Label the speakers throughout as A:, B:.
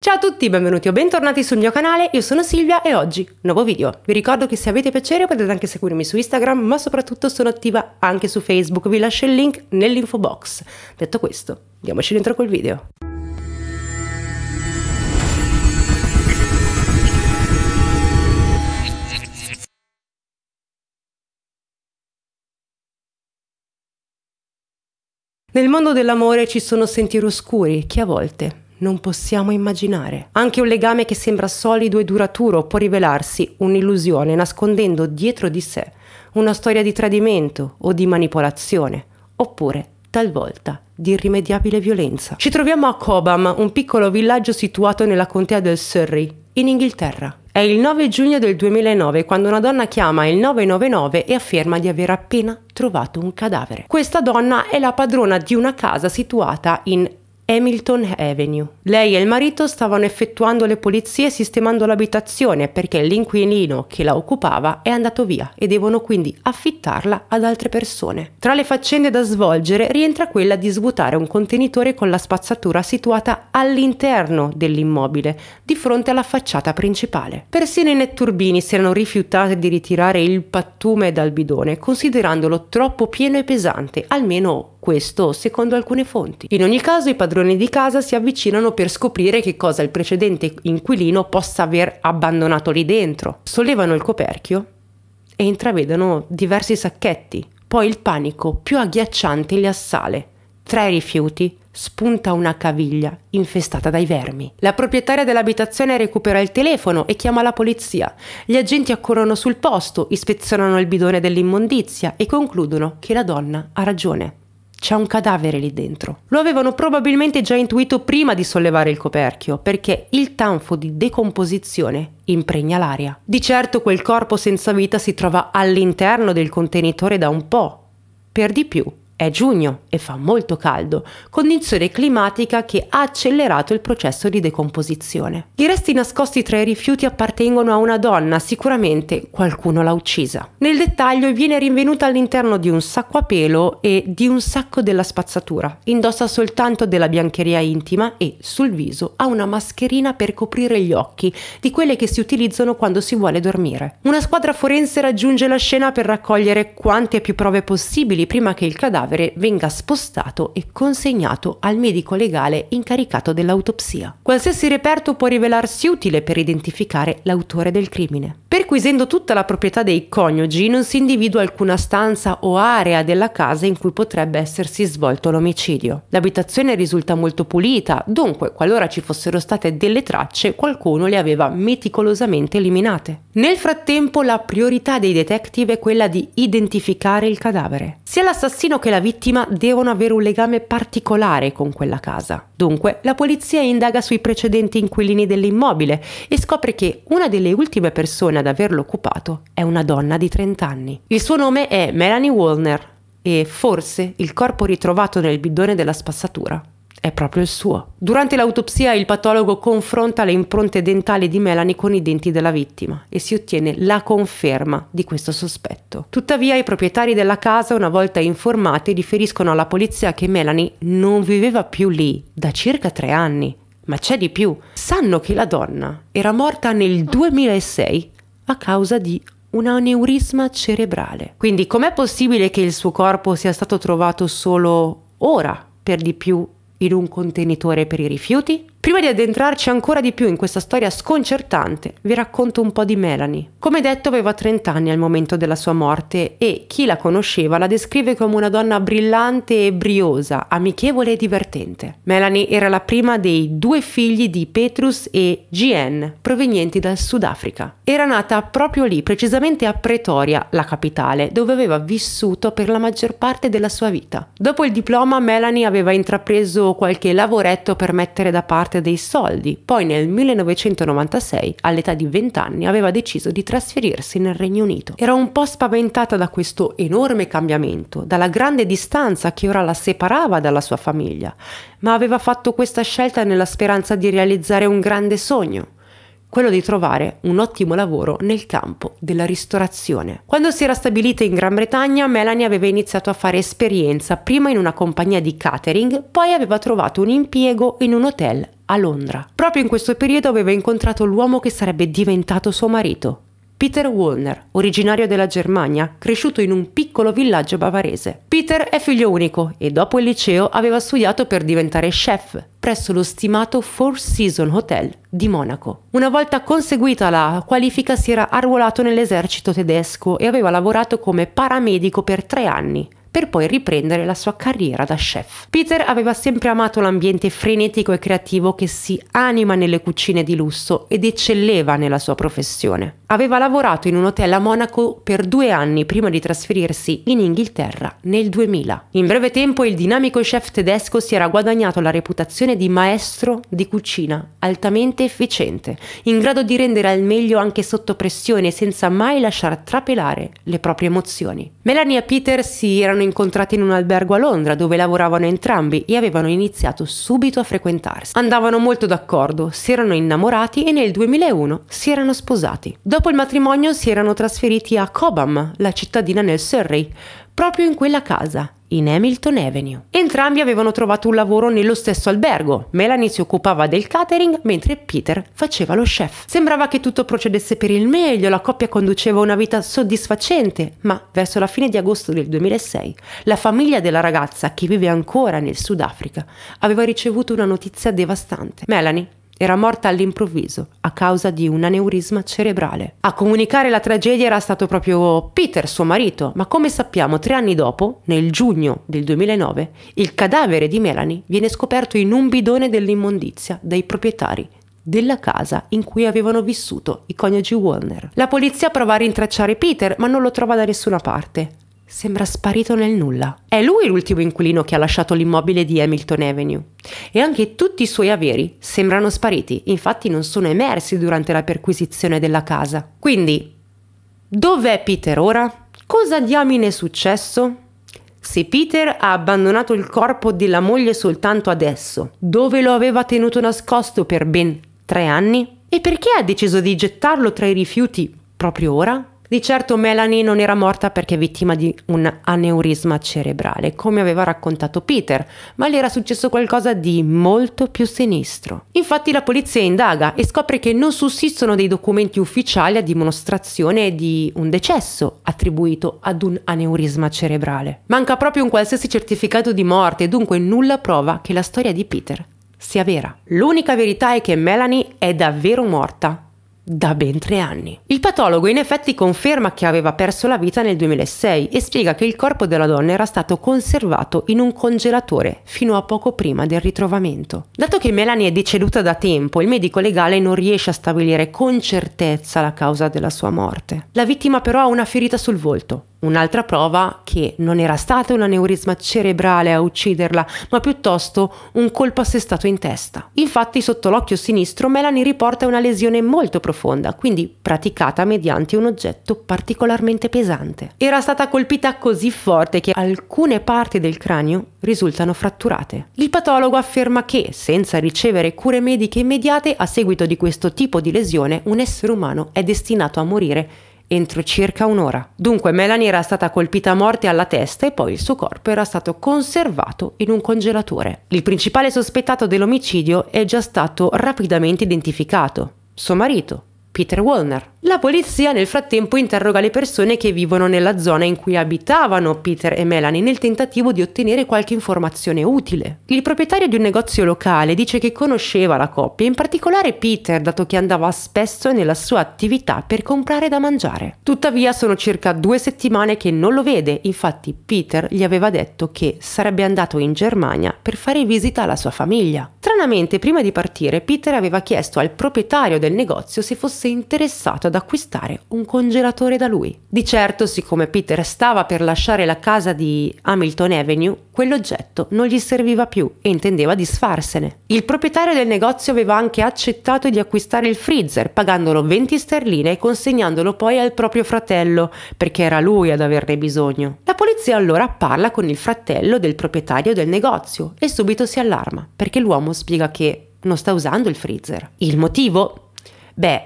A: Ciao a tutti, benvenuti o bentornati sul mio canale, io sono Silvia e oggi nuovo video. Vi ricordo che se avete piacere potete anche seguirmi su Instagram, ma soprattutto sono attiva anche su Facebook, vi lascio il link nell'info box. Detto questo, andiamoci dentro col video. Nel mondo dell'amore ci sono sentieri oscuri che a volte non possiamo immaginare. Anche un legame che sembra solido e duraturo può rivelarsi un'illusione nascondendo dietro di sé una storia di tradimento o di manipolazione, oppure talvolta di irrimediabile violenza. Ci troviamo a Cobham, un piccolo villaggio situato nella contea del Surrey, in Inghilterra. È il 9 giugno del 2009 quando una donna chiama il 999 e afferma di aver appena trovato un cadavere. Questa donna è la padrona di una casa situata in Hamilton Avenue. Lei e il marito stavano effettuando le pulizie sistemando l'abitazione perché l'inquilino che la occupava è andato via e devono quindi affittarla ad altre persone. Tra le faccende da svolgere rientra quella di svuotare un contenitore con la spazzatura situata all'interno dell'immobile, di fronte alla facciata principale. Persino i netturbini si erano rifiutati di ritirare il pattume dal bidone, considerandolo troppo pieno e pesante, almeno questo secondo alcune fonti. In ogni caso i padroni di casa si avvicinano per scoprire che cosa il precedente inquilino possa aver abbandonato lì dentro. Sollevano il coperchio e intravedono diversi sacchetti. Poi il panico più agghiacciante li assale. Tra i rifiuti, spunta una caviglia infestata dai vermi. La proprietaria dell'abitazione recupera il telefono e chiama la polizia. Gli agenti accorrono sul posto, ispezionano il bidone dell'immondizia e concludono che la donna ha ragione. C'è un cadavere lì dentro. Lo avevano probabilmente già intuito prima di sollevare il coperchio, perché il tanfo di decomposizione impregna l'aria. Di certo quel corpo senza vita si trova all'interno del contenitore da un po', per di più è giugno e fa molto caldo, condizione climatica che ha accelerato il processo di decomposizione. I resti nascosti tra i rifiuti appartengono a una donna, sicuramente qualcuno l'ha uccisa. Nel dettaglio viene rinvenuta all'interno di un sacco a pelo e di un sacco della spazzatura. Indossa soltanto della biancheria intima e sul viso ha una mascherina per coprire gli occhi, di quelle che si utilizzano quando si vuole dormire. Una squadra forense raggiunge la scena per raccogliere quante più prove possibili prima che il cadavere cadavere venga spostato e consegnato al medico legale incaricato dell'autopsia. Qualsiasi reperto può rivelarsi utile per identificare l'autore del crimine. Perquisendo tutta la proprietà dei coniugi non si individua alcuna stanza o area della casa in cui potrebbe essersi svolto l'omicidio. L'abitazione risulta molto pulita, dunque qualora ci fossero state delle tracce qualcuno le aveva meticolosamente eliminate. Nel frattempo la priorità dei detective è quella di identificare il cadavere. Sia l'assassino che la la vittima devono avere un legame particolare con quella casa. Dunque, la polizia indaga sui precedenti inquilini dell'immobile e scopre che una delle ultime persone ad averlo occupato è una donna di 30 anni. Il suo nome è Melanie Wallner e forse il corpo ritrovato nel bidone della spazzatura è proprio il suo. Durante l'autopsia il patologo confronta le impronte dentali di Melanie con i denti della vittima e si ottiene la conferma di questo sospetto. Tuttavia i proprietari della casa, una volta informati, riferiscono alla polizia che Melanie non viveva più lì da circa tre anni. Ma c'è di più. Sanno che la donna era morta nel 2006 a causa di un aneurisma cerebrale. Quindi com'è possibile che il suo corpo sia stato trovato solo ora, per di più in un contenitore per i rifiuti Prima di addentrarci ancora di più in questa storia sconcertante, vi racconto un po' di Melanie. Come detto aveva 30 anni al momento della sua morte e chi la conosceva la descrive come una donna brillante e briosa, amichevole e divertente. Melanie era la prima dei due figli di Petrus e GN, provenienti dal Sudafrica. Era nata proprio lì, precisamente a Pretoria, la capitale, dove aveva vissuto per la maggior parte della sua vita. Dopo il diploma Melanie aveva intrapreso qualche lavoretto per mettere da parte parte dei soldi, poi nel 1996, all'età di 20 anni, aveva deciso di trasferirsi nel Regno Unito. Era un po' spaventata da questo enorme cambiamento, dalla grande distanza che ora la separava dalla sua famiglia, ma aveva fatto questa scelta nella speranza di realizzare un grande sogno, quello di trovare un ottimo lavoro nel campo della ristorazione. Quando si era stabilita in Gran Bretagna, Melanie aveva iniziato a fare esperienza prima in una compagnia di catering, poi aveva trovato un impiego in un hotel a Londra. Proprio in questo periodo aveva incontrato l'uomo che sarebbe diventato suo marito, Peter Wollner, originario della Germania, cresciuto in un piccolo villaggio bavarese. Peter è figlio unico e dopo il liceo aveva studiato per diventare chef presso lo stimato Four Seasons Hotel di Monaco. Una volta conseguita la qualifica si era arruolato nell'esercito tedesco e aveva lavorato come paramedico per tre anni, per poi riprendere la sua carriera da chef. Peter aveva sempre amato l'ambiente frenetico e creativo che si anima nelle cucine di lusso ed eccelleva nella sua professione. Aveva lavorato in un hotel a Monaco per due anni prima di trasferirsi in Inghilterra nel 2000. In breve tempo il dinamico chef tedesco si era guadagnato la reputazione di maestro di cucina altamente efficiente, in grado di rendere al meglio anche sotto pressione senza mai lasciar trapelare le proprie emozioni. Melanie e Peter si erano erano incontrati in un albergo a Londra dove lavoravano entrambi e avevano iniziato subito a frequentarsi. Andavano molto d'accordo, si erano innamorati e nel 2001 si erano sposati. Dopo il matrimonio si erano trasferiti a Cobham, la cittadina nel Surrey, proprio in quella casa, in Hamilton Avenue. Entrambi avevano trovato un lavoro nello stesso albergo. Melanie si occupava del catering mentre Peter faceva lo chef. Sembrava che tutto procedesse per il meglio, la coppia conduceva una vita soddisfacente, ma verso la fine di agosto del 2006 la famiglia della ragazza, che vive ancora nel Sudafrica, aveva ricevuto una notizia devastante. Melanie era morta all'improvviso a causa di un aneurisma cerebrale. A comunicare la tragedia era stato proprio Peter, suo marito, ma come sappiamo tre anni dopo, nel giugno del 2009, il cadavere di Melanie viene scoperto in un bidone dell'immondizia dai proprietari della casa in cui avevano vissuto i coniugi Warner. La polizia prova a rintracciare Peter, ma non lo trova da nessuna parte sembra sparito nel nulla. È lui l'ultimo inquilino che ha lasciato l'immobile di Hamilton Avenue e anche tutti i suoi averi sembrano spariti, infatti non sono emersi durante la perquisizione della casa. Quindi, dov'è Peter ora? Cosa diamine è successo? Se Peter ha abbandonato il corpo della moglie soltanto adesso, dove lo aveva tenuto nascosto per ben tre anni? E perché ha deciso di gettarlo tra i rifiuti proprio ora? Di certo Melanie non era morta perché vittima di un aneurisma cerebrale, come aveva raccontato Peter, ma le era successo qualcosa di molto più sinistro. Infatti la polizia indaga e scopre che non sussistono dei documenti ufficiali a dimostrazione di un decesso attribuito ad un aneurisma cerebrale. Manca proprio un qualsiasi certificato di morte dunque nulla prova che la storia di Peter sia vera. L'unica verità è che Melanie è davvero morta da ben tre anni. Il patologo in effetti conferma che aveva perso la vita nel 2006 e spiega che il corpo della donna era stato conservato in un congelatore fino a poco prima del ritrovamento. Dato che Melanie è deceduta da tempo, il medico legale non riesce a stabilire con certezza la causa della sua morte. La vittima però ha una ferita sul volto, Un'altra prova che non era stato un aneurisma cerebrale a ucciderla, ma piuttosto un colpo assestato in testa. Infatti sotto l'occhio sinistro Melanie riporta una lesione molto profonda, quindi praticata mediante un oggetto particolarmente pesante. Era stata colpita così forte che alcune parti del cranio risultano fratturate. Il patologo afferma che, senza ricevere cure mediche immediate, a seguito di questo tipo di lesione un essere umano è destinato a morire entro circa un'ora. Dunque Melanie era stata colpita a morte alla testa e poi il suo corpo era stato conservato in un congelatore. Il principale sospettato dell'omicidio è già stato rapidamente identificato, suo marito, Peter Wallner, la polizia nel frattempo interroga le persone che vivono nella zona in cui abitavano Peter e Melanie nel tentativo di ottenere qualche informazione utile. Il proprietario di un negozio locale dice che conosceva la coppia, in particolare Peter, dato che andava spesso nella sua attività per comprare da mangiare. Tuttavia sono circa due settimane che non lo vede, infatti Peter gli aveva detto che sarebbe andato in Germania per fare visita alla sua famiglia. Stranamente, prima di partire, Peter aveva chiesto al proprietario del negozio se fosse interessato ad acquistare un congelatore da lui. Di certo, siccome Peter stava per lasciare la casa di Hamilton Avenue, quell'oggetto non gli serviva più e intendeva disfarsene. Il proprietario del negozio aveva anche accettato di acquistare il freezer, pagandolo 20 sterline e consegnandolo poi al proprio fratello, perché era lui ad averne bisogno. La polizia allora parla con il fratello del proprietario del negozio e subito si allarma, perché l'uomo spiega che non sta usando il freezer. Il motivo? Beh,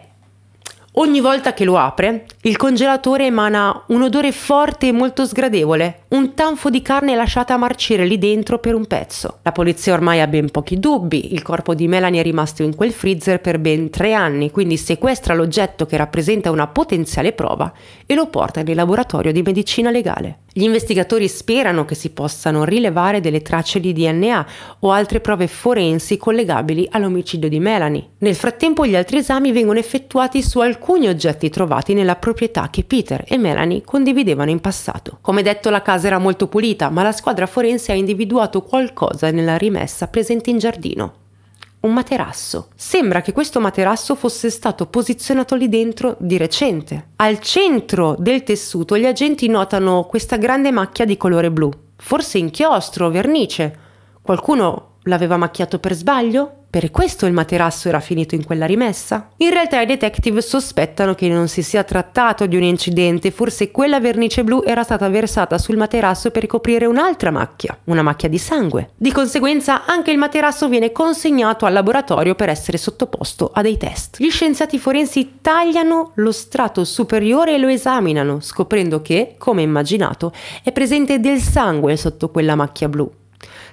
A: Ogni volta che lo apre, il congelatore emana un odore forte e molto sgradevole, un tanfo di carne lasciata marcire lì dentro per un pezzo. La polizia ormai ha ben pochi dubbi, il corpo di Melanie è rimasto in quel freezer per ben tre anni, quindi sequestra l'oggetto che rappresenta una potenziale prova e lo porta nel laboratorio di medicina legale. Gli investigatori sperano che si possano rilevare delle tracce di DNA o altre prove forensi collegabili all'omicidio di Melanie. Nel frattempo gli altri esami vengono effettuati su alcuni oggetti trovati nella proprietà che Peter e Melanie condividevano in passato. Come detto, la casa casa era molto pulita, ma la squadra forense ha individuato qualcosa nella rimessa presente in giardino. Un materasso. Sembra che questo materasso fosse stato posizionato lì dentro di recente. Al centro del tessuto gli agenti notano questa grande macchia di colore blu, forse inchiostro o vernice. Qualcuno l'aveva macchiato per sbaglio? Per questo il materasso era finito in quella rimessa? In realtà i detective sospettano che non si sia trattato di un incidente, forse quella vernice blu era stata versata sul materasso per coprire un'altra macchia, una macchia di sangue. Di conseguenza anche il materasso viene consegnato al laboratorio per essere sottoposto a dei test. Gli scienziati forensi tagliano lo strato superiore e lo esaminano, scoprendo che, come immaginato, è presente del sangue sotto quella macchia blu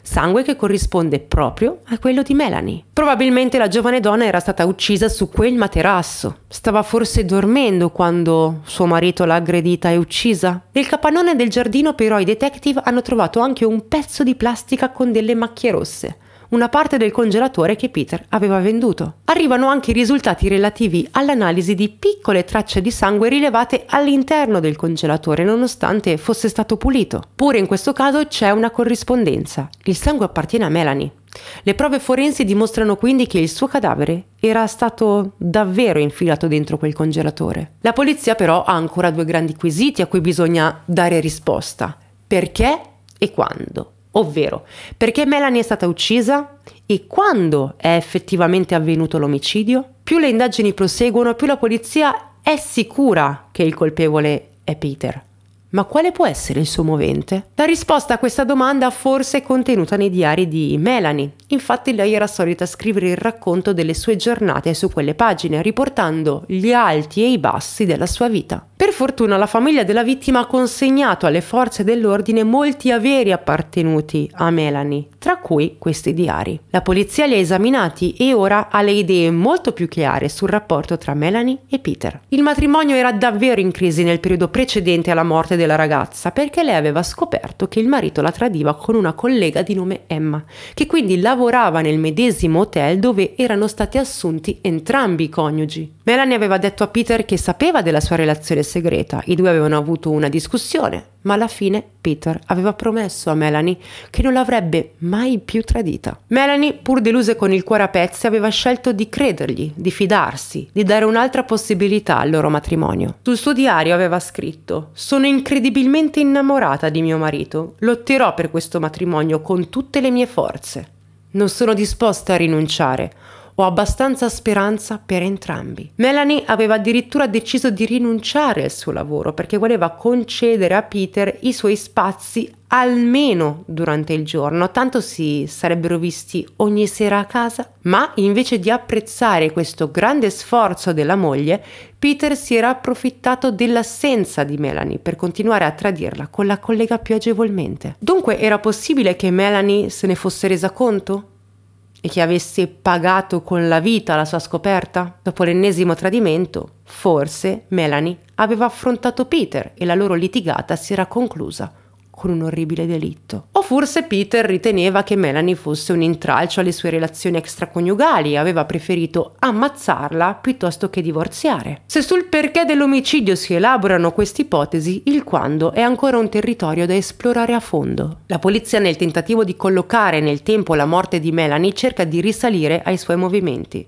A: sangue che corrisponde proprio a quello di Melanie. Probabilmente la giovane donna era stata uccisa su quel materasso. Stava forse dormendo quando suo marito l'ha aggredita e uccisa? Nel capannone del giardino però i detective hanno trovato anche un pezzo di plastica con delle macchie rosse una parte del congelatore che Peter aveva venduto. Arrivano anche i risultati relativi all'analisi di piccole tracce di sangue rilevate all'interno del congelatore nonostante fosse stato pulito. Pure in questo caso c'è una corrispondenza. Il sangue appartiene a Melanie. Le prove forensi dimostrano quindi che il suo cadavere era stato davvero infilato dentro quel congelatore. La polizia però ha ancora due grandi quesiti a cui bisogna dare risposta. Perché e quando? Ovvero, perché Melanie è stata uccisa e quando è effettivamente avvenuto l'omicidio? Più le indagini proseguono, più la polizia è sicura che il colpevole è Peter. Ma quale può essere il suo movente? La risposta a questa domanda forse è contenuta nei diari di Melanie. Infatti lei era solita scrivere il racconto delle sue giornate su quelle pagine, riportando gli alti e i bassi della sua vita. Per fortuna la famiglia della vittima ha consegnato alle forze dell'ordine molti averi appartenuti a Melanie, tra cui questi diari. La polizia li ha esaminati e ora ha le idee molto più chiare sul rapporto tra Melanie e Peter. Il matrimonio era davvero in crisi nel periodo precedente alla morte della ragazza perché lei aveva scoperto che il marito la tradiva con una collega di nome Emma, che quindi lavorava nel medesimo hotel dove erano stati assunti entrambi i coniugi. Melanie aveva detto a Peter che sapeva della sua relazione segreta, i due avevano avuto una discussione, ma alla fine Peter aveva promesso a Melanie che non l'avrebbe mai più tradita. Melanie, pur delusa con il cuore a pezzi, aveva scelto di credergli, di fidarsi, di dare un'altra possibilità al loro matrimonio. Sul suo diario aveva scritto «Sono incredibilmente innamorata di mio marito, lotterò per questo matrimonio con tutte le mie forze. Non sono disposta a rinunciare». Ho abbastanza speranza per entrambi. Melanie aveva addirittura deciso di rinunciare al suo lavoro perché voleva concedere a Peter i suoi spazi almeno durante il giorno, tanto si sarebbero visti ogni sera a casa. Ma invece di apprezzare questo grande sforzo della moglie, Peter si era approfittato dell'assenza di Melanie per continuare a tradirla con la collega più agevolmente. Dunque era possibile che Melanie se ne fosse resa conto? e che avesse pagato con la vita la sua scoperta? Dopo l'ennesimo tradimento, forse Melanie aveva affrontato Peter e la loro litigata si era conclusa con un orribile delitto. O forse Peter riteneva che Melanie fosse un intralcio alle sue relazioni extraconiugali e aveva preferito ammazzarla piuttosto che divorziare. Se sul perché dell'omicidio si elaborano queste ipotesi, il quando è ancora un territorio da esplorare a fondo. La polizia nel tentativo di collocare nel tempo la morte di Melanie cerca di risalire ai suoi movimenti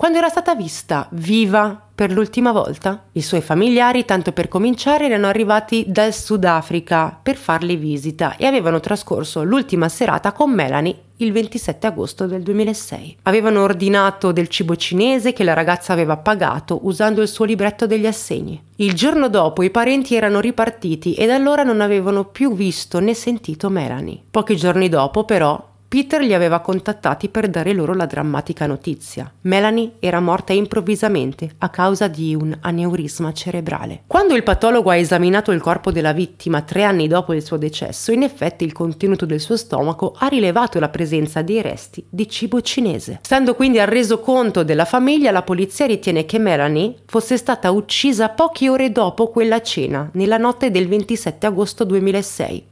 A: quando era stata vista viva per l'ultima volta. I suoi familiari, tanto per cominciare, erano arrivati dal Sudafrica per farle visita e avevano trascorso l'ultima serata con Melanie il 27 agosto del 2006. Avevano ordinato del cibo cinese che la ragazza aveva pagato usando il suo libretto degli assegni. Il giorno dopo i parenti erano ripartiti e da allora non avevano più visto né sentito Melanie. Pochi giorni dopo, però, Peter li aveva contattati per dare loro la drammatica notizia. Melanie era morta improvvisamente a causa di un aneurisma cerebrale. Quando il patologo ha esaminato il corpo della vittima tre anni dopo il suo decesso, in effetti il contenuto del suo stomaco ha rilevato la presenza dei resti di cibo cinese. Stando quindi al resoconto della famiglia, la polizia ritiene che Melanie fosse stata uccisa poche ore dopo quella cena, nella notte del 27 agosto 2006.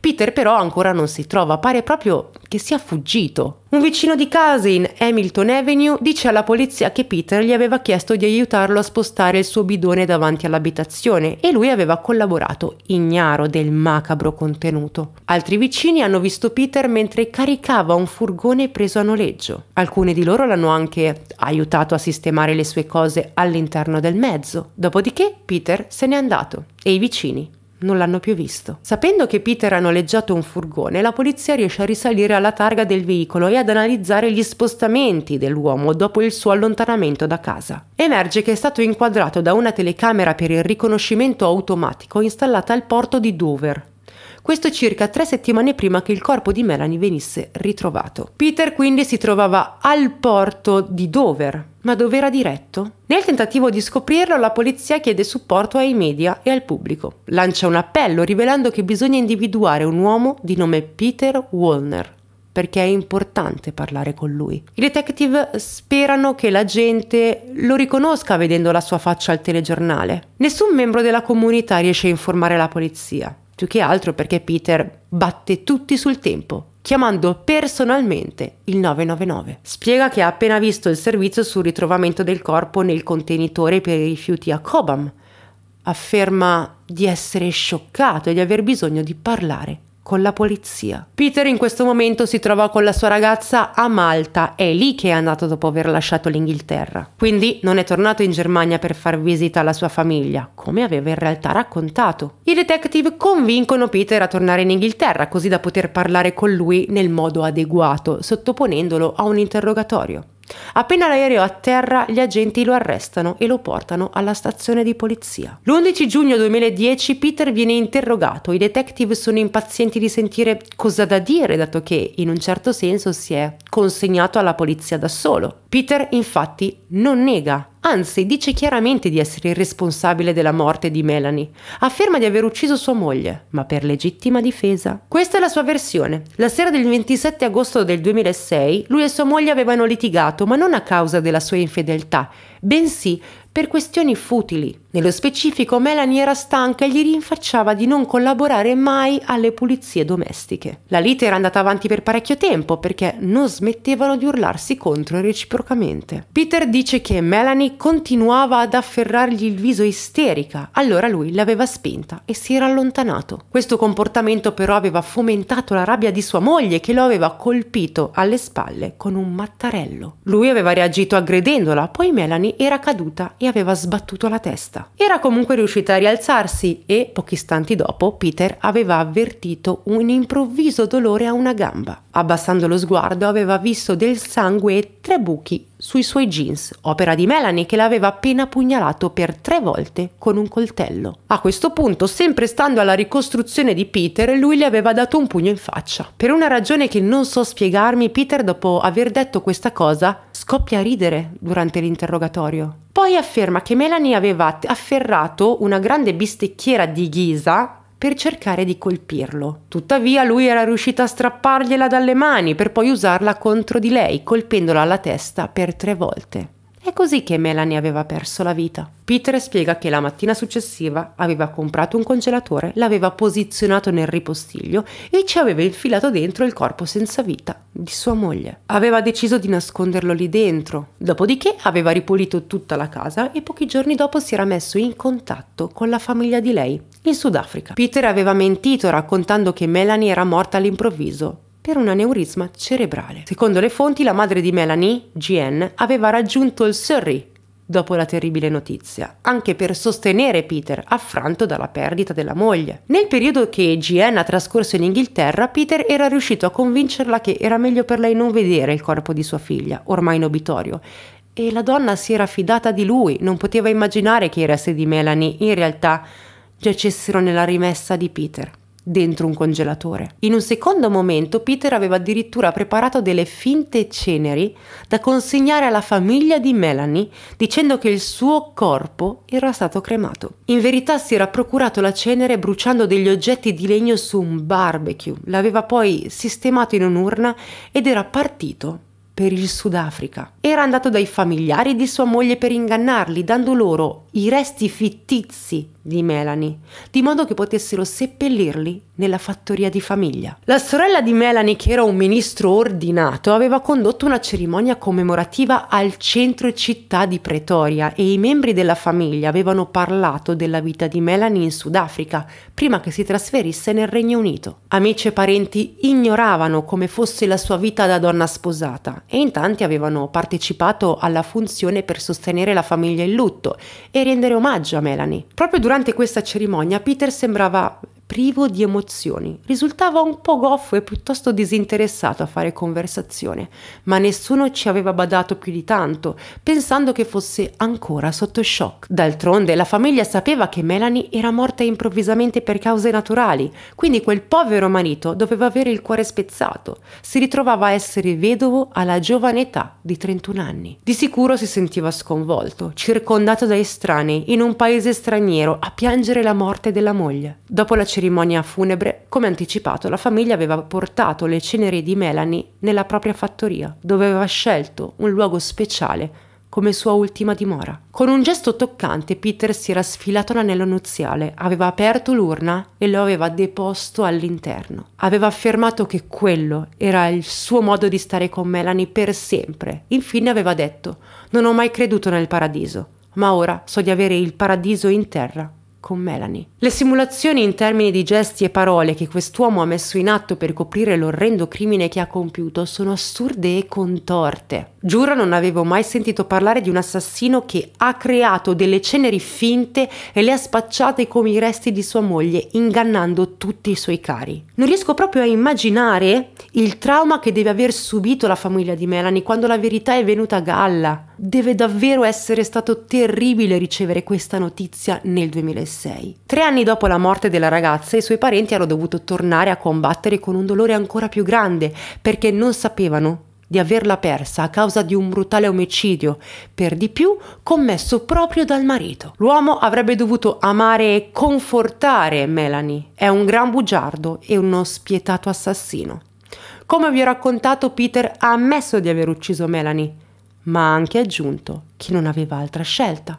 A: Peter però ancora non si trova, pare proprio che sia fuggito. Un vicino di casa in Hamilton Avenue dice alla polizia che Peter gli aveva chiesto di aiutarlo a spostare il suo bidone davanti all'abitazione e lui aveva collaborato, ignaro del macabro contenuto. Altri vicini hanno visto Peter mentre caricava un furgone preso a noleggio. Alcuni di loro l'hanno anche aiutato a sistemare le sue cose all'interno del mezzo. Dopodiché Peter se n'è andato e i vicini non l'hanno più visto. Sapendo che Peter ha noleggiato un furgone, la polizia riesce a risalire alla targa del veicolo e ad analizzare gli spostamenti dell'uomo dopo il suo allontanamento da casa. Emerge che è stato inquadrato da una telecamera per il riconoscimento automatico installata al porto di Dover, questo circa tre settimane prima che il corpo di Melanie venisse ritrovato. Peter quindi si trovava al porto di Dover, ma dove era diretto? Nel tentativo di scoprirlo, la polizia chiede supporto ai media e al pubblico. Lancia un appello rivelando che bisogna individuare un uomo di nome Peter Wallner perché è importante parlare con lui. I detective sperano che la gente lo riconosca vedendo la sua faccia al telegiornale. Nessun membro della comunità riesce a informare la polizia più che altro perché Peter batte tutti sul tempo, chiamando personalmente il 999. Spiega che ha appena visto il servizio sul ritrovamento del corpo nel contenitore per i rifiuti a Cobham. Afferma di essere scioccato e di aver bisogno di parlare con la polizia. Peter in questo momento si trova con la sua ragazza a Malta, è lì che è andato dopo aver lasciato l'Inghilterra. Quindi non è tornato in Germania per far visita alla sua famiglia, come aveva in realtà raccontato. I detective convincono Peter a tornare in Inghilterra così da poter parlare con lui nel modo adeguato, sottoponendolo a un interrogatorio. Appena l'aereo atterra, gli agenti lo arrestano e lo portano alla stazione di polizia. L'11 giugno 2010 Peter viene interrogato, i detective sono impazienti di sentire cosa da dire, dato che in un certo senso si è consegnato alla polizia da solo. Peter infatti non nega Anzi, dice chiaramente di essere il responsabile della morte di Melanie. Afferma di aver ucciso sua moglie, ma per legittima difesa. Questa è la sua versione. La sera del 27 agosto del 2006, lui e sua moglie avevano litigato, ma non a causa della sua infedeltà, bensì per questioni futili. Nello specifico Melanie era stanca e gli rinfacciava di non collaborare mai alle pulizie domestiche. La lite era andata avanti per parecchio tempo perché non smettevano di urlarsi contro reciprocamente. Peter dice che Melanie continuava ad afferrargli il viso isterica, allora lui l'aveva spinta e si era allontanato. Questo comportamento però aveva fomentato la rabbia di sua moglie che lo aveva colpito alle spalle con un mattarello. Lui aveva reagito aggredendola, poi Melanie era caduta e aveva sbattuto la testa testa. Era comunque riuscita a rialzarsi e, pochi istanti dopo, Peter aveva avvertito un improvviso dolore a una gamba. Abbassando lo sguardo aveva visto del sangue e tre buchi sui suoi jeans, opera di Melanie che l'aveva appena pugnalato per tre volte con un coltello. A questo punto, sempre stando alla ricostruzione di Peter, lui le aveva dato un pugno in faccia. Per una ragione che non so spiegarmi, Peter dopo aver detto questa cosa scoppia a ridere durante l'interrogatorio. Poi afferma che Melanie aveva afferrato una grande bistecchiera di ghisa per cercare di colpirlo. Tuttavia lui era riuscito a strappargliela dalle mani per poi usarla contro di lei, colpendola alla testa per tre volte. È così che Melanie aveva perso la vita. Peter spiega che la mattina successiva aveva comprato un congelatore, l'aveva posizionato nel ripostiglio e ci aveva infilato dentro il corpo senza vita di sua moglie. Aveva deciso di nasconderlo lì dentro, dopodiché aveva ripulito tutta la casa e pochi giorni dopo si era messo in contatto con la famiglia di lei in Sudafrica. Peter aveva mentito raccontando che Melanie era morta all'improvviso per un aneurisma cerebrale. Secondo le fonti, la madre di Melanie, GN, aveva raggiunto il Surrey dopo la terribile notizia, anche per sostenere Peter, affranto dalla perdita della moglie. Nel periodo che GN ha trascorso in Inghilterra, Peter era riuscito a convincerla che era meglio per lei non vedere il corpo di sua figlia, ormai in obitorio, e la donna si era fidata di lui, non poteva immaginare che i resti di Melanie in realtà giacessero nella rimessa di Peter dentro un congelatore. In un secondo momento Peter aveva addirittura preparato delle finte ceneri da consegnare alla famiglia di Melanie dicendo che il suo corpo era stato cremato. In verità si era procurato la cenere bruciando degli oggetti di legno su un barbecue, l'aveva poi sistemato in un'urna ed era partito per il Sudafrica. Era andato dai familiari di sua moglie per ingannarli, dando loro i resti fittizi di Melanie, di modo che potessero seppellirli nella fattoria di famiglia. La sorella di Melanie, che era un ministro ordinato, aveva condotto una cerimonia commemorativa al centro città di Pretoria e i membri della famiglia avevano parlato della vita di Melanie in Sudafrica prima che si trasferisse nel Regno Unito. Amici e parenti ignoravano come fosse la sua vita da donna sposata e in tanti avevano partecipato alla funzione per sostenere la famiglia in lutto e rendere omaggio a Melanie. Proprio durante questa cerimonia Peter sembrava privo di emozioni. Risultava un po' goffo e piuttosto disinteressato a fare conversazione, ma nessuno ci aveva badato più di tanto, pensando che fosse ancora sotto shock. D'altronde la famiglia sapeva che Melanie era morta improvvisamente per cause naturali, quindi quel povero marito doveva avere il cuore spezzato. Si ritrovava a essere vedovo alla giovane età di 31 anni. Di sicuro si sentiva sconvolto, circondato da estranei, in un paese straniero, a piangere la morte della moglie. Dopo la cerimonia funebre, come anticipato, la famiglia aveva portato le ceneri di Melanie nella propria fattoria, dove aveva scelto un luogo speciale come sua ultima dimora. Con un gesto toccante Peter si era sfilato l'anello nuziale, aveva aperto l'urna e lo aveva deposto all'interno. Aveva affermato che quello era il suo modo di stare con Melanie per sempre. Infine aveva detto: Non ho mai creduto nel paradiso, ma ora so di avere il paradiso in terra con Melanie. Le simulazioni in termini di gesti e parole che quest'uomo ha messo in atto per coprire l'orrendo crimine che ha compiuto sono assurde e contorte. Giuro non avevo mai sentito parlare di un assassino che ha creato delle ceneri finte e le ha spacciate come i resti di sua moglie, ingannando tutti i suoi cari. Non riesco proprio a immaginare il trauma che deve aver subito la famiglia di Melanie quando la verità è venuta a galla. Deve davvero essere stato terribile ricevere questa notizia nel 2006. 2006. Tre anni dopo la morte della ragazza, i suoi parenti hanno dovuto tornare a combattere con un dolore ancora più grande perché non sapevano di averla persa a causa di un brutale omicidio, per di più commesso proprio dal marito. L'uomo avrebbe dovuto amare e confortare Melanie. È un gran bugiardo e uno spietato assassino. Come vi ho raccontato, Peter ha ammesso di aver ucciso Melanie, ma ha anche aggiunto che non aveva altra scelta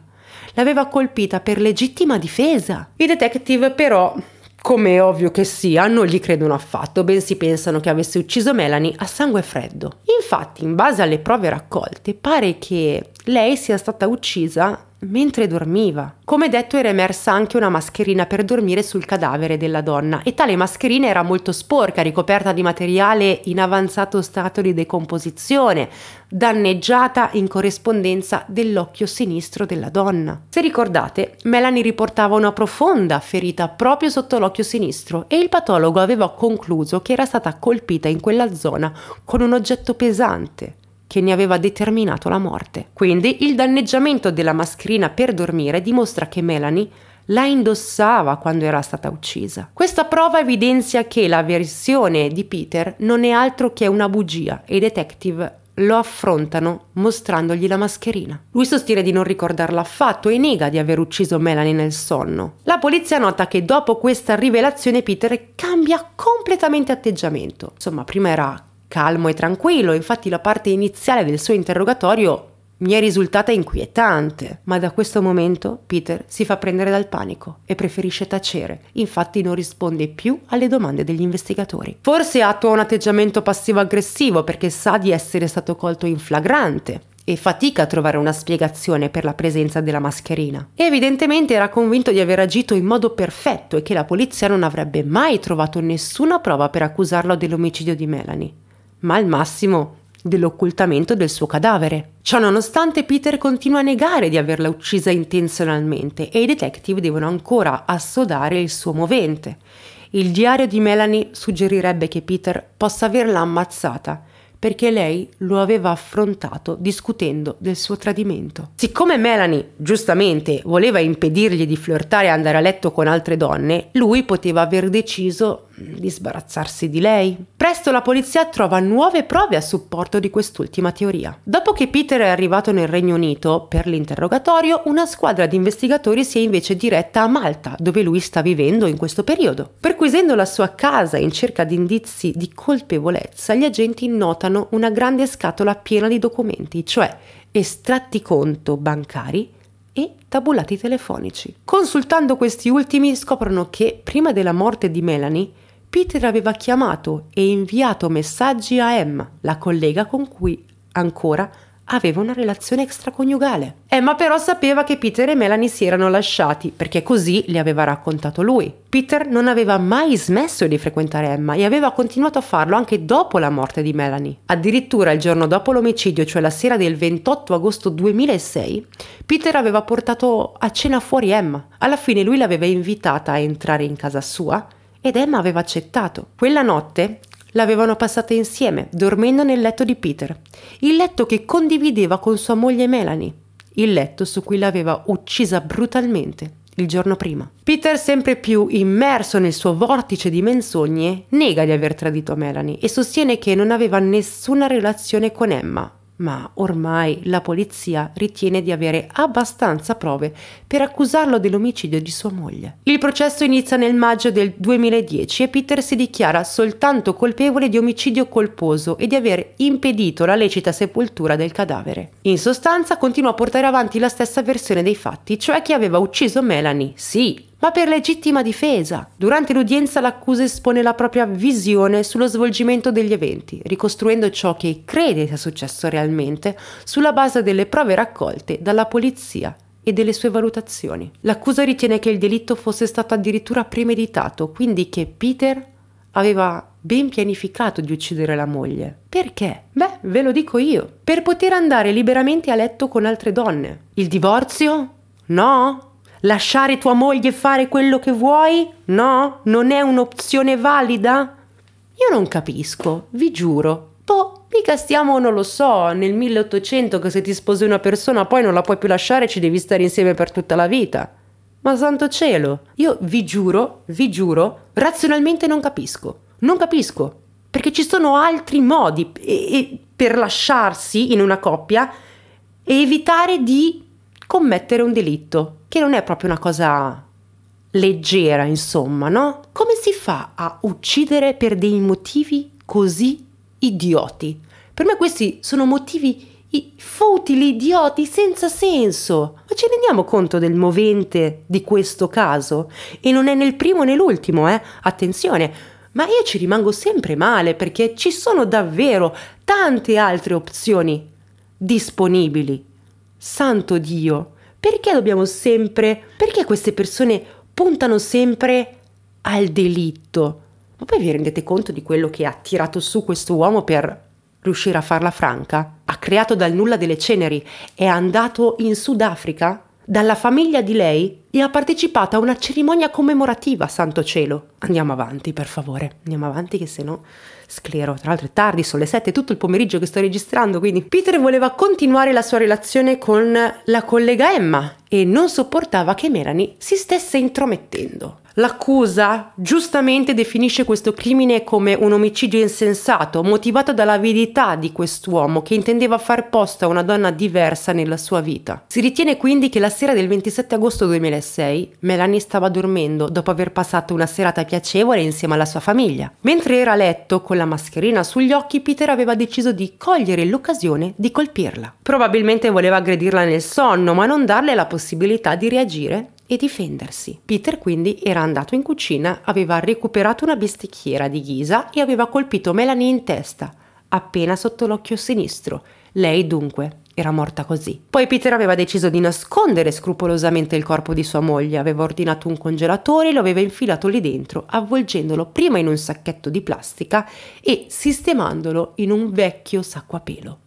A: l'aveva colpita per legittima difesa. I detective però come è ovvio che sia, non gli credono affatto, bensì pensano che avesse ucciso Melanie a sangue freddo. Infatti, in base alle prove raccolte, pare che lei sia stata uccisa mentre dormiva. Come detto era emersa anche una mascherina per dormire sul cadavere della donna e tale mascherina era molto sporca, ricoperta di materiale in avanzato stato di decomposizione, danneggiata in corrispondenza dell'occhio sinistro della donna. Se ricordate, Melanie riportava una profonda ferita proprio sotto l'occhio sinistro e il patologo aveva concluso che era stata colpita in quella zona con un oggetto pesante che ne aveva determinato la morte. Quindi il danneggiamento della mascherina per dormire dimostra che Melanie la indossava quando era stata uccisa. Questa prova evidenzia che la versione di Peter non è altro che una bugia e i detective lo affrontano mostrandogli la mascherina. Lui sostiene di non ricordarla affatto e nega di aver ucciso Melanie nel sonno. La polizia nota che dopo questa rivelazione Peter cambia completamente atteggiamento. Insomma, prima era calmo e tranquillo, infatti la parte iniziale del suo interrogatorio mi è risultata inquietante, ma da questo momento Peter si fa prendere dal panico e preferisce tacere, infatti non risponde più alle domande degli investigatori. Forse attua un atteggiamento passivo-aggressivo perché sa di essere stato colto in flagrante e fatica a trovare una spiegazione per la presenza della mascherina. Evidentemente era convinto di aver agito in modo perfetto e che la polizia non avrebbe mai trovato nessuna prova per accusarlo dell'omicidio di Melanie ma al massimo dell'occultamento del suo cadavere. Ciononostante Peter continua a negare di averla uccisa intenzionalmente e i detective devono ancora assodare il suo movente. Il diario di Melanie suggerirebbe che Peter possa averla ammazzata perché lei lo aveva affrontato discutendo del suo tradimento. Siccome Melanie, giustamente, voleva impedirgli di flirtare e andare a letto con altre donne, lui poteva aver deciso di sbarazzarsi di lei. Presto la polizia trova nuove prove a supporto di quest'ultima teoria. Dopo che Peter è arrivato nel Regno Unito per l'interrogatorio, una squadra di investigatori si è invece diretta a Malta, dove lui sta vivendo in questo periodo. Perquisendo la sua casa in cerca di indizi di colpevolezza, gli agenti notano una grande scatola piena di documenti, cioè estratti conto bancari e tabulati telefonici. Consultando questi ultimi scoprono che prima della morte di Melanie Peter aveva chiamato e inviato messaggi a Emma, la collega con cui ancora aveva una relazione extraconiugale. Emma però sapeva che Peter e Melanie si erano lasciati perché così le aveva raccontato lui. Peter non aveva mai smesso di frequentare Emma e aveva continuato a farlo anche dopo la morte di Melanie. Addirittura il giorno dopo l'omicidio, cioè la sera del 28 agosto 2006, Peter aveva portato a cena fuori Emma. Alla fine lui l'aveva invitata a entrare in casa sua ed Emma aveva accettato. Quella notte l'avevano passata insieme, dormendo nel letto di Peter, il letto che condivideva con sua moglie Melanie, il letto su cui l'aveva uccisa brutalmente il giorno prima. Peter, sempre più immerso nel suo vortice di menzogne, nega di aver tradito Melanie e sostiene che non aveva nessuna relazione con Emma, ma ormai la polizia ritiene di avere abbastanza prove per accusarlo dell'omicidio di sua moglie. Il processo inizia nel maggio del 2010 e Peter si dichiara soltanto colpevole di omicidio colposo e di aver impedito la lecita sepoltura del cadavere. In sostanza continua a portare avanti la stessa versione dei fatti, cioè che aveva ucciso Melanie, sì, ma per legittima difesa. Durante l'udienza l'accusa espone la propria visione sullo svolgimento degli eventi, ricostruendo ciò che crede sia successo realmente sulla base delle prove raccolte dalla polizia e delle sue valutazioni. L'accusa ritiene che il delitto fosse stato addirittura premeditato, quindi che Peter aveva ben pianificato di uccidere la moglie. Perché? Beh, ve lo dico io. Per poter andare liberamente a letto con altre donne. Il divorzio? No, Lasciare tua moglie fare quello che vuoi? No? Non è un'opzione valida? Io non capisco, vi giuro. Boh, mica stiamo, non lo so, nel 1800 che se ti sposi una persona poi non la puoi più lasciare e ci devi stare insieme per tutta la vita. Ma santo cielo, io vi giuro, vi giuro, razionalmente non capisco. Non capisco. Perché ci sono altri modi e, e per lasciarsi in una coppia e evitare di commettere un delitto che non è proprio una cosa leggera, insomma, no? Come si fa a uccidere per dei motivi così idioti? Per me questi sono motivi futili, idioti, senza senso. Ma ci rendiamo conto del movente di questo caso? E non è nel primo né l'ultimo, eh? Attenzione. Ma io ci rimango sempre male perché ci sono davvero tante altre opzioni disponibili. Santo Dio. Perché dobbiamo sempre, perché queste persone puntano sempre al delitto? Ma poi vi rendete conto di quello che ha tirato su questo uomo per riuscire a farla franca? Ha creato dal nulla delle ceneri, è andato in Sudafrica dalla famiglia di lei e ha partecipato a una cerimonia commemorativa, santo cielo. Andiamo avanti, per favore. Andiamo avanti, che se no sclero. Tra l'altro è tardi, sono le 7, tutto il pomeriggio che sto registrando, quindi Peter voleva continuare la sua relazione con la collega Emma e non sopportava che Melanie si stesse intromettendo. L'accusa giustamente definisce questo crimine come un omicidio insensato, motivato dall'avidità di quest'uomo che intendeva far posto a una donna diversa nella sua vita. Si ritiene quindi che la sera del 27 agosto 2006 6, Melanie stava dormendo dopo aver passato una serata piacevole insieme alla sua famiglia. Mentre era a letto, con la mascherina sugli occhi, Peter aveva deciso di cogliere l'occasione di colpirla. Probabilmente voleva aggredirla nel sonno, ma non darle la possibilità di reagire e difendersi. Peter quindi era andato in cucina, aveva recuperato una bisticchiera di ghisa e aveva colpito Melanie in testa, appena sotto l'occhio sinistro. Lei dunque era morta così. Poi Peter aveva deciso di nascondere scrupolosamente il corpo di sua moglie, aveva ordinato un congelatore e lo aveva infilato lì dentro, avvolgendolo prima in un sacchetto di plastica e sistemandolo in un vecchio sacco a pelo.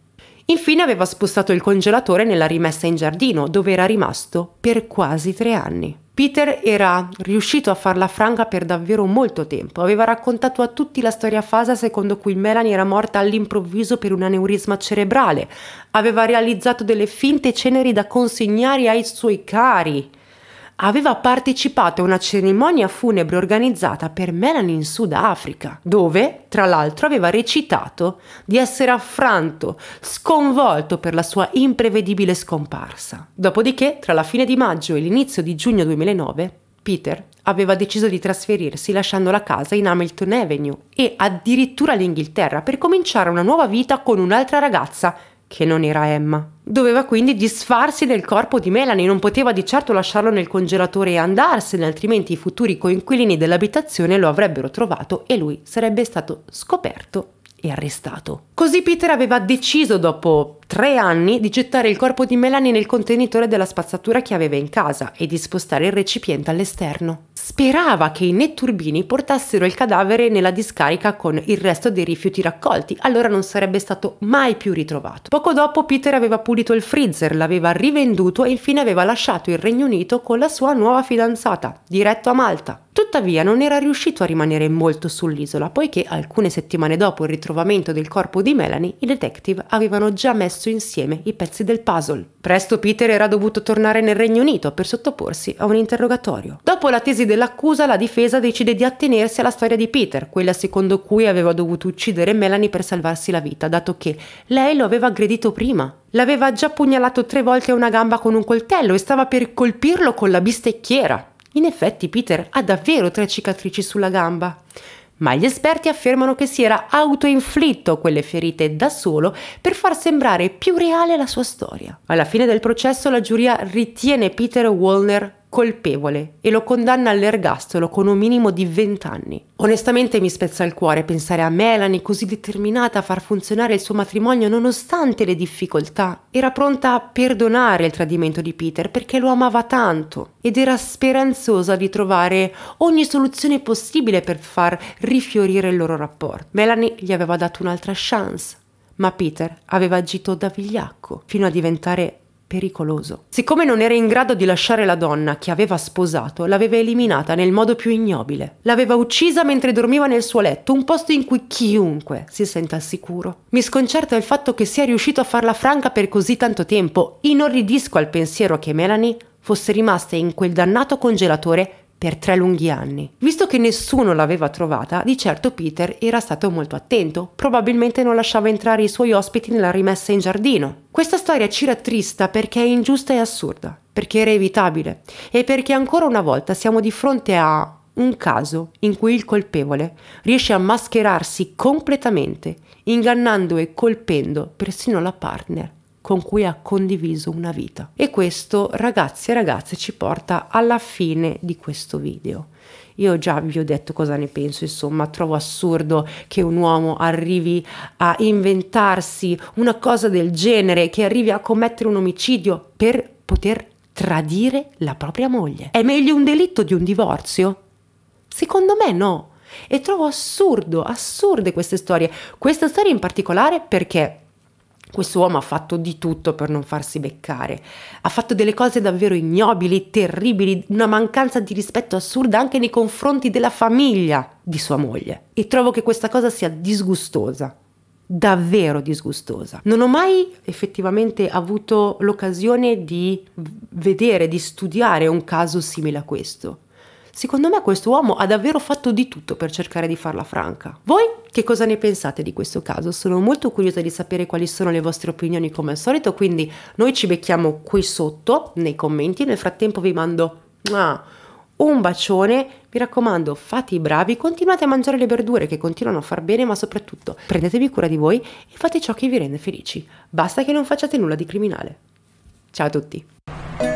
A: Infine aveva spostato il congelatore nella rimessa in giardino, dove era rimasto per quasi tre anni. Peter era riuscito a farla franca per davvero molto tempo. Aveva raccontato a tutti la storia fasa secondo cui Melanie era morta all'improvviso per un aneurisma cerebrale. Aveva realizzato delle finte ceneri da consegnare ai suoi cari aveva partecipato a una cerimonia funebre organizzata per Melanie in Sudafrica, dove, tra l'altro, aveva recitato di essere affranto, sconvolto per la sua imprevedibile scomparsa. Dopodiché, tra la fine di maggio e l'inizio di giugno 2009, Peter aveva deciso di trasferirsi lasciando la casa in Hamilton Avenue e addirittura l'Inghilterra per cominciare una nuova vita con un'altra ragazza che non era Emma. Doveva quindi disfarsi del corpo di Melanie, non poteva di certo lasciarlo nel congelatore e andarsene, altrimenti i futuri coinquilini dell'abitazione lo avrebbero trovato e lui sarebbe stato scoperto e arrestato. Così Peter aveva deciso dopo tre anni di gettare il corpo di Melanie nel contenitore della spazzatura che aveva in casa e di spostare il recipiente all'esterno sperava che i netturbini portassero il cadavere nella discarica con il resto dei rifiuti raccolti, allora non sarebbe stato mai più ritrovato. Poco dopo Peter aveva pulito il freezer, l'aveva rivenduto e infine aveva lasciato il Regno Unito con la sua nuova fidanzata, diretto a Malta. Tuttavia non era riuscito a rimanere molto sull'isola, poiché alcune settimane dopo il ritrovamento del corpo di Melanie, i detective avevano già messo insieme i pezzi del puzzle. Presto Peter era dovuto tornare nel Regno Unito per sottoporsi a un interrogatorio. Dopo la tesi del dell'accusa, la difesa decide di attenersi alla storia di Peter, quella secondo cui aveva dovuto uccidere Melanie per salvarsi la vita, dato che lei lo aveva aggredito prima. L'aveva già pugnalato tre volte a una gamba con un coltello e stava per colpirlo con la bistecchiera. In effetti Peter ha davvero tre cicatrici sulla gamba. Ma gli esperti affermano che si era autoinflitto quelle ferite da solo per far sembrare più reale la sua storia. Alla fine del processo la giuria ritiene Peter Wallner colpevole e lo condanna all'ergastolo con un minimo di 20 anni. Onestamente mi spezza il cuore pensare a Melanie così determinata a far funzionare il suo matrimonio nonostante le difficoltà. Era pronta a perdonare il tradimento di Peter perché lo amava tanto ed era speranzosa di trovare ogni soluzione possibile per far rifiorire il loro rapporto. Melanie gli aveva dato un'altra chance, ma Peter aveva agito da vigliacco fino a diventare pericoloso. Siccome non era in grado di lasciare la donna che aveva sposato, l'aveva eliminata nel modo più ignobile. L'aveva uccisa mentre dormiva nel suo letto, un posto in cui chiunque si senta al sicuro. Mi sconcerta il fatto che sia riuscito a farla franca per così tanto tempo. Inorridisco al pensiero che Melanie fosse rimasta in quel dannato congelatore per tre lunghi anni. Visto che nessuno l'aveva trovata, di certo Peter era stato molto attento, probabilmente non lasciava entrare i suoi ospiti nella rimessa in giardino. Questa storia ci rattrista perché è ingiusta e assurda, perché era evitabile e perché ancora una volta siamo di fronte a un caso in cui il colpevole riesce a mascherarsi completamente, ingannando e colpendo persino la partner con cui ha condiviso una vita. E questo, ragazzi e ragazze, ci porta alla fine di questo video. Io già vi ho detto cosa ne penso, insomma, trovo assurdo che un uomo arrivi a inventarsi una cosa del genere, che arrivi a commettere un omicidio per poter tradire la propria moglie. È meglio un delitto di un divorzio? Secondo me no. E trovo assurdo, assurde queste storie. Questa storia in particolare perché questo uomo ha fatto di tutto per non farsi beccare, ha fatto delle cose davvero ignobili, terribili, una mancanza di rispetto assurda anche nei confronti della famiglia di sua moglie. E trovo che questa cosa sia disgustosa, davvero disgustosa. Non ho mai effettivamente avuto l'occasione di vedere, di studiare un caso simile a questo. Secondo me questo uomo ha davvero fatto di tutto per cercare di farla franca. Voi che cosa ne pensate di questo caso? Sono molto curiosa di sapere quali sono le vostre opinioni come al solito, quindi noi ci becchiamo qui sotto nei commenti. Nel frattempo vi mando un bacione, mi raccomando fate i bravi, continuate a mangiare le verdure che continuano a far bene, ma soprattutto prendetevi cura di voi e fate ciò che vi rende felici. Basta che non facciate nulla di criminale. Ciao a tutti!